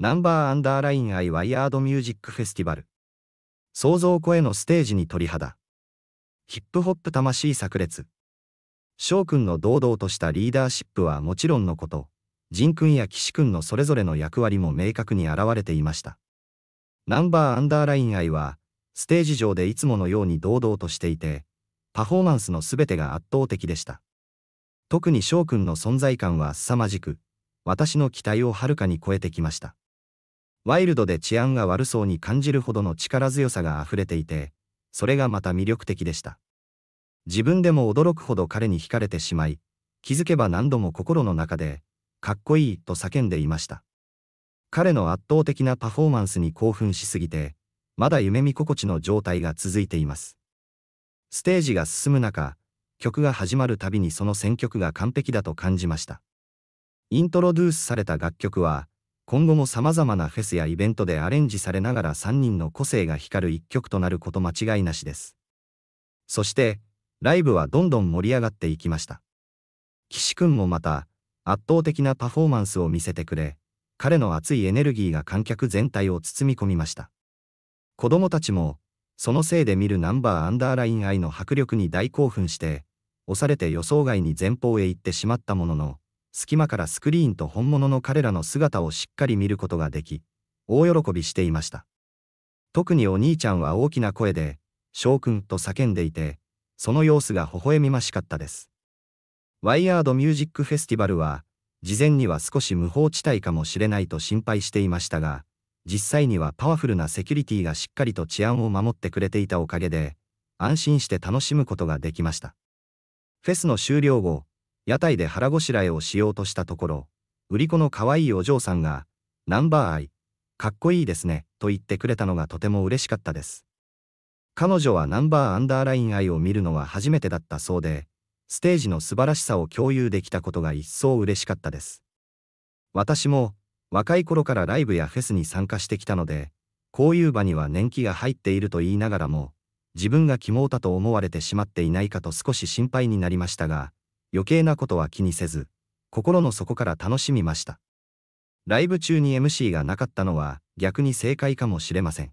ナンバーアンダーラインアイワイヤードミュージックフェスティバル。想像声のステージに鳥肌。ヒップホップ魂炸裂。翔くんの堂々としたリーダーシップはもちろんのこと、仁くんや岸くんのそれぞれの役割も明確に表れていました。ナンバーアンダーライン愛は、ステージ上でいつものように堂々としていて、パフォーマンスのすべてが圧倒的でした。特に翔くんの存在感は凄まじく、私の期待をはるかに超えてきました。ワイルドで治安が悪そうに感じるほどの力強さが溢れていて、それがまた魅力的でした。自分でも驚くほど彼に惹かれてしまい、気づけば何度も心の中で、かっこいいと叫んでいました。彼の圧倒的なパフォーマンスに興奮しすぎて、まだ夢見心地の状態が続いています。ステージが進む中、曲が始まるたびにその選曲が完璧だと感じました。イントロデュースされた楽曲は、今後も様々なフェスやイベントでアレンジされながら3人の個性が光る一曲となること間違いなしです。そして、ライブはどんどん盛り上がっていきました。岸くんもまた、圧倒的なパフォーマンスを見せてくれ、彼の熱いエネルギーが観客全体を包み込みました。子供たちも、そのせいで見るナンバーアンダーライン愛の迫力に大興奮して、押されて予想外に前方へ行ってしまったものの、隙間からスクリーンと本物の彼らの姿をしっかり見ることができ、大喜びしていました。特にお兄ちゃんは大きな声で、翔くんと叫んでいて、その様子が微笑みましかったです。ワイヤードミュージックフェスティバルは、事前には少し無法地帯かもしれないと心配していましたが、実際にはパワフルなセキュリティがしっかりと治安を守ってくれていたおかげで、安心して楽しむことができました。フェスの終了後、屋台で腹ごしらえをしようとしたところ、売り子の可愛いお嬢さんが、ナンバーアイ、かっこいいですね、と言ってくれたのがとても嬉しかったです。彼女はナンバーアンダーライン愛を見るのは初めてだったそうで、ステージの素晴らしさを共有できたことが一層嬉しかったです。私も、若い頃からライブやフェスに参加してきたので、こういう場には年季が入っていると言いながらも、自分が肝だと思われてしまっていないかと少し心配になりましたが、余計なことは気にせず、心の底から楽しみました。ライブ中に MC がなかったのは逆に正解かもしれません。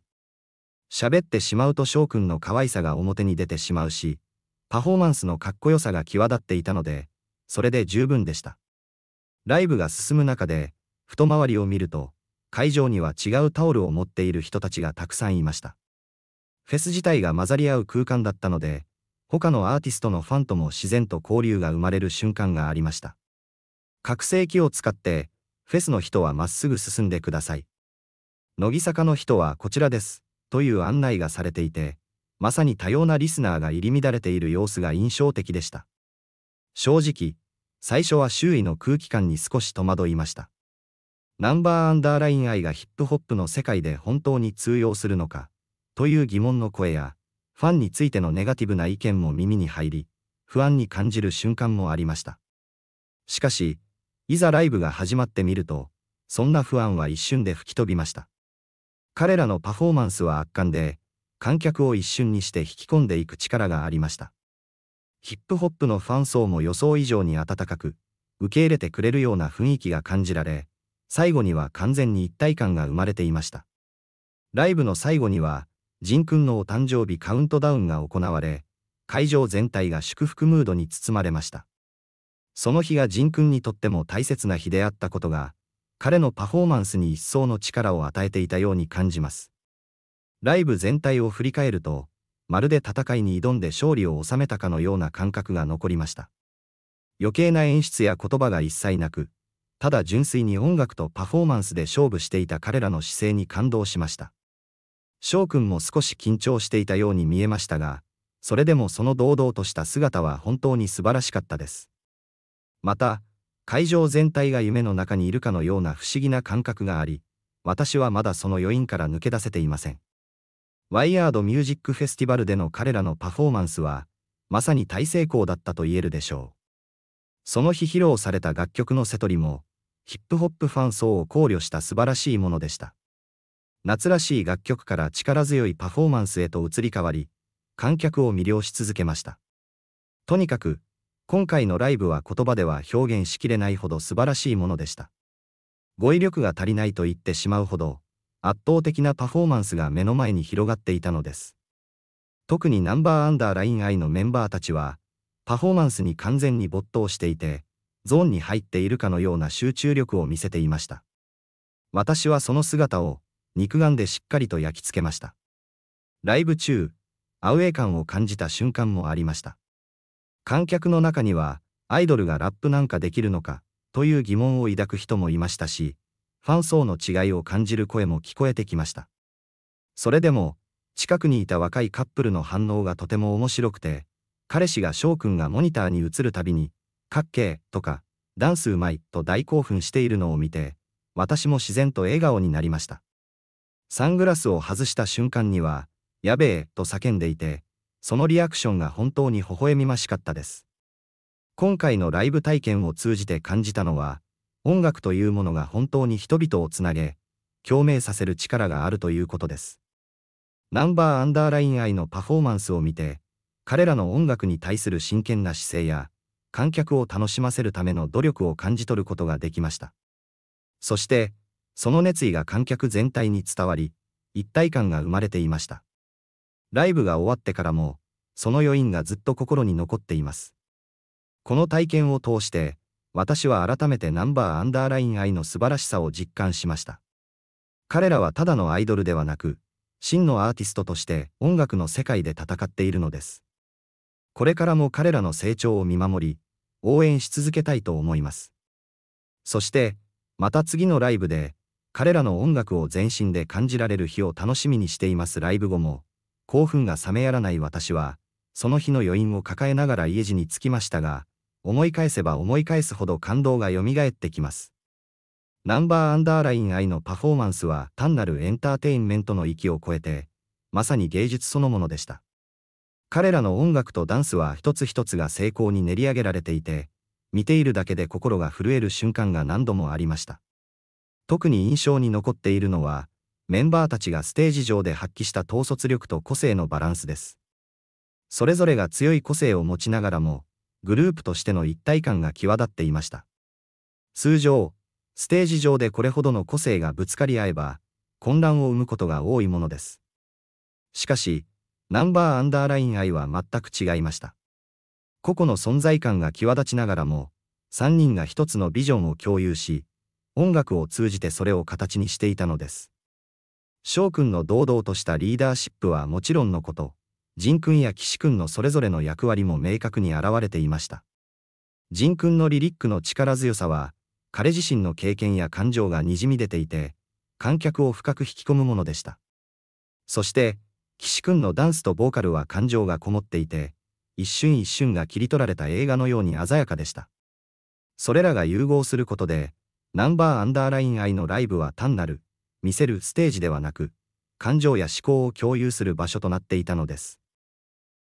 喋ってしまうと翔くんの可愛さが表に出てしまうし、パフォーマンスのかっこよさが際立っていたので、それで十分でした。ライブが進む中で、太回りを見ると、会場には違うタオルを持っている人たちがたくさんいました。フェス自体が混ざり合う空間だったので、他のアーティストのファンとも自然と交流が生まれる瞬間がありました。拡声器を使って、フェスの人はまっすぐ進んでください。乃木坂の人はこちらです、という案内がされていて、まさに多様なリスナーが入り乱れている様子が印象的でした。正直、最初は周囲の空気感に少し戸惑いました。ナンバーアンダーライン愛がヒップホップの世界で本当に通用するのか、という疑問の声や、ファンについてのネガティブな意見も耳に入り、不安に感じる瞬間もありました。しかし、いざライブが始まってみると、そんな不安は一瞬で吹き飛びました。彼らのパフォーマンスは圧巻で、観客を一瞬にして引き込んでいく力がありました。ヒップホップのファン層も予想以上に温かく、受け入れてくれるような雰囲気が感じられ、最後には完全に一体感が生まれていました。ライブの最後には、仁君のお誕生日カウントダウンが行われ、会場全体が祝福ムードに包まれました。その日が仁君にとっても大切な日であったことが、彼のパフォーマンスに一層の力を与えていたように感じます。ライブ全体を振り返ると、まるで戦いに挑んで勝利を収めたかのような感覚が残りました。余計な演出や言葉が一切なく、ただ純粋に音楽とパフォーマンスで勝負していた彼らの姿勢に感動しました。翔くんも少し緊張していたように見えましたが、それでもその堂々とした姿は本当に素晴らしかったです。また、会場全体が夢の中にいるかのような不思議な感覚があり、私はまだその余韻から抜け出せていません。ワイヤードミュージックフェスティバルでの彼らのパフォーマンスは、まさに大成功だったと言えるでしょう。その日披露された楽曲のセトリも、ヒップホップファン層を考慮した素晴らしいものでした。夏らしい楽曲から力強いパフォーマンスへと移り変わり、観客を魅了し続けました。とにかく、今回のライブは言葉では表現しきれないほど素晴らしいものでした。語彙力が足りないと言ってしまうほど、圧倒的なパフォーマンスが目の前に広がっていたのです。特にナンバーアンダーライン I のメンバーたちは、パフォーマンスに完全に没頭していて、ゾーンに入っているかのような集中力を見せていました。私はその姿を、肉眼でしっかりと焼き付けました。ライブ中、アウェー感を感じた瞬間もありました。観客の中には、アイドルがラップなんかできるのか、という疑問を抱く人もいましたし、ファン層の違いを感じる声も聞こえてきました。それでも、近くにいた若いカップルの反応がとても面白くて、彼氏が翔くんがモニターに映るたびに、かっけーとか、ダンスうまいと大興奮しているのを見て、私も自然と笑顔になりました。サングラスを外した瞬間には、やべえ、と叫んでいて、そのリアクションが本当に微笑みましかったです。今回のライブ体験を通じて感じたのは、音楽というものが本当に人々をつなげ、共鳴させる力があるということです。ナンバーアンダーライン愛のパフォーマンスを見て、彼らの音楽に対する真剣な姿勢や、観客を楽しませるための努力を感じ取ることができました。そして、その熱意が観客全体に伝わり、一体感が生まれていました。ライブが終わってからも、その余韻がずっと心に残っています。この体験を通して、私は改めてナンバーアンダーライン愛の素晴らしさを実感しました。彼らはただのアイドルではなく、真のアーティストとして音楽の世界で戦っているのです。これからも彼らの成長を見守り、応援し続けたいと思います。そして、また次のライブで彼らの音楽を全身で感じられる日を楽しみにしていますライブ後も、興奮が冷めやらない私は、その日の余韻を抱えながら家路に着きましたが、思い返せば思い返すほど感動が蘇ってきます。ナンバーアンダーライン愛のパフォーマンスは単なるエンターテインメントの域を超えて、まさに芸術そのものでした。彼らの音楽とダンスは一つ一つが精巧に練り上げられていて、見ているだけで心が震える瞬間が何度もありました。特に印象に残っているのは、メンバーたちがステージ上で発揮した統率力と個性のバランスです。それぞれが強い個性を持ちながらも、グループとしての一体感が際立っていました。通常、ステージ上でこれほどの個性がぶつかり合えば、混乱を生むことが多いものです。しかし、ナンバーアンダーライン愛は全く違いました。個々の存在感が際立ちながらも、3人が一つのビジョンを共有し、音楽を通じてそれを形にしていたのです。翔くんの堂々としたリーダーシップはもちろんのこと、仁君や岸君のそれぞれの役割も明確に表れていました。仁君のリリックの力強さは、彼自身の経験や感情がにじみ出ていて、観客を深く引き込むものでした。そして、岸君のダンスとボーカルは感情がこもっていて、一瞬一瞬が切り取られた映画のように鮮やかでした。それらが融合することで、ナンバーアンダーライン愛のライブは単なる、見せるステージではなく、感情や思考を共有する場所となっていたのです。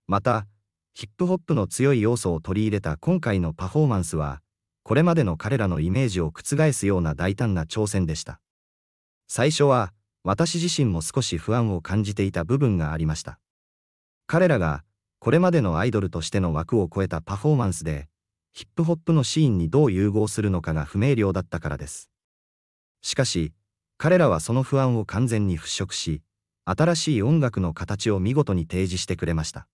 また、ヒップホップの強い要素を取り入れた今回のパフォーマンスは、これまでの彼らのイメージを覆すような大胆な挑戦でした。最初は、私自身も少し不安を感じていた部分がありました。彼らが、これまでのアイドルとしての枠を超えたパフォーマンスで、ヒップホップのシーンにどう融合するのかが不明瞭だったからです。しかし、彼らはその不安を完全に払拭し、新しい音楽の形を見事に提示してくれました。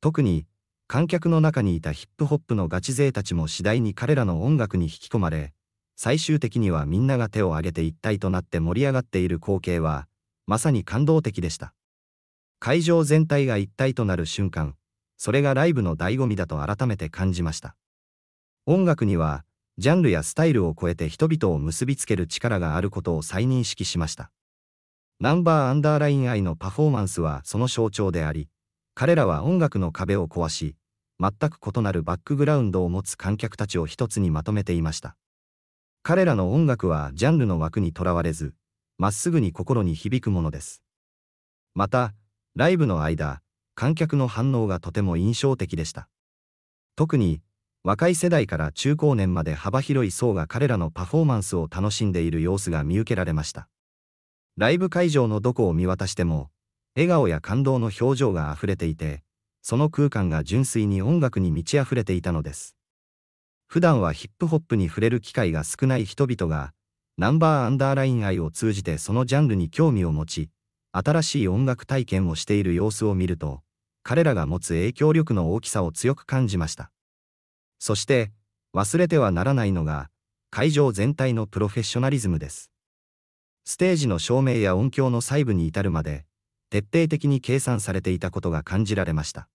特に、観客の中にいたヒップホップのガチ勢たちも次第に彼らの音楽に引き込まれ、最終的にはみんなが手を挙げて一体となって盛り上がっている光景は、まさに感動的でした。会場全体が一体となる瞬間、それがライブの醍醐味だと改めて感じました。音楽には、ジャンルやスタイルを超えて人々を結びつける力があることを再認識しました。ナンバーアンダーライン愛のパフォーマンスはその象徴であり、彼らは音楽の壁を壊し、全く異なるバックグラウンドを持つ観客たちを一つにまとめていました。彼らの音楽はジャンルの枠にとらわれず、まっすぐに心に響くものです。また、ライブの間、観客の反応がとても印象的でした。特に、若い世代から中高年まで幅広い層が彼らのパフォーマンスを楽しんでいる様子が見受けられました。ライブ会場のどこを見渡しても、笑顔や感動の表情が溢れていて、その空間が純粋に音楽に満ち溢れていたのです。普段はヒップホップに触れる機会が少ない人々が、ナンバーアンダーライン愛を通じてそのジャンルに興味を持ち、新しい音楽体験をしている様子を見ると、彼らが持つ影響力の大きさを強く感じました。そして、忘れてはならないのが、会場全体のプロフェッショナリズムです。ステージの照明や音響の細部に至るまで、徹底的に計算されていたことが感じられました。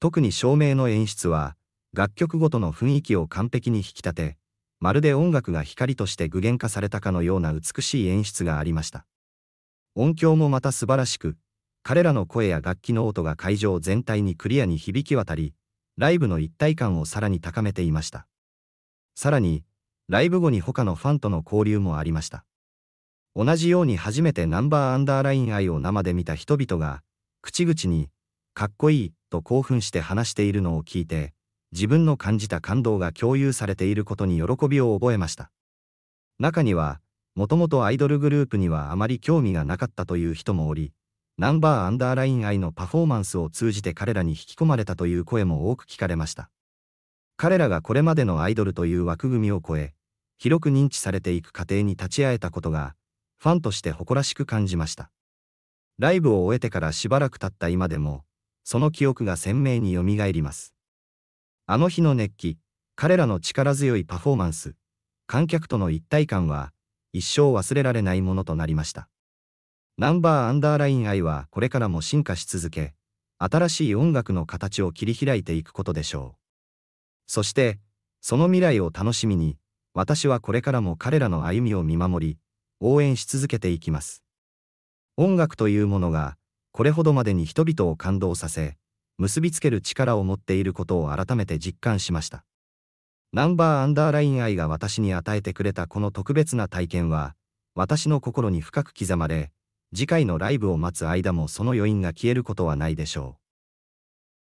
特に照明の演出は、楽曲ごとの雰囲気を完璧に引き立て、まるで音楽が光として具現化されたかのような美しい演出がありました。音響もまた素晴らしく、彼らの声や楽器の音が会場全体にクリアに響き渡り、ライブの一体感をさらに高めていました。さらに、ライブ後に他のファンとの交流もありました。同じように初めてナンバーアンダーライン愛を生で見た人々が、口々に、かっこいい、と興奮して話しているのを聞いて、自分の感じた感動が共有されていることに喜びを覚えました。中には、もともとアイドルグループにはあまり興味がなかったという人もおり、ナンバーアンダーライン愛のパフォーマンスを通じて彼らに引き込まれたという声も多く聞かれました。彼らがこれまでのアイドルという枠組みを超え、広く認知されていく過程に立ち会えたことが、ファンとして誇らしく感じました。ライブを終えてからしばらく経った今でも、その記憶が鮮明によみがえります。あの日の熱気、彼らの力強いパフォーマンス、観客との一体感は、一生忘れられないものとなりました。ナンバーアンダーライン愛はこれからも進化し続け、新しい音楽の形を切り開いていくことでしょう。そして、その未来を楽しみに、私はこれからも彼らの歩みを見守り、応援し続けていきます。音楽というものが、これほどまでに人々を感動させ、結びつける力を持っていることを改めて実感しました。ナンバーアンダーライン愛が私に与えてくれたこの特別な体験は、私の心に深く刻まれ、次回のライブを待つ間もその余韻が消えることはないでしょう。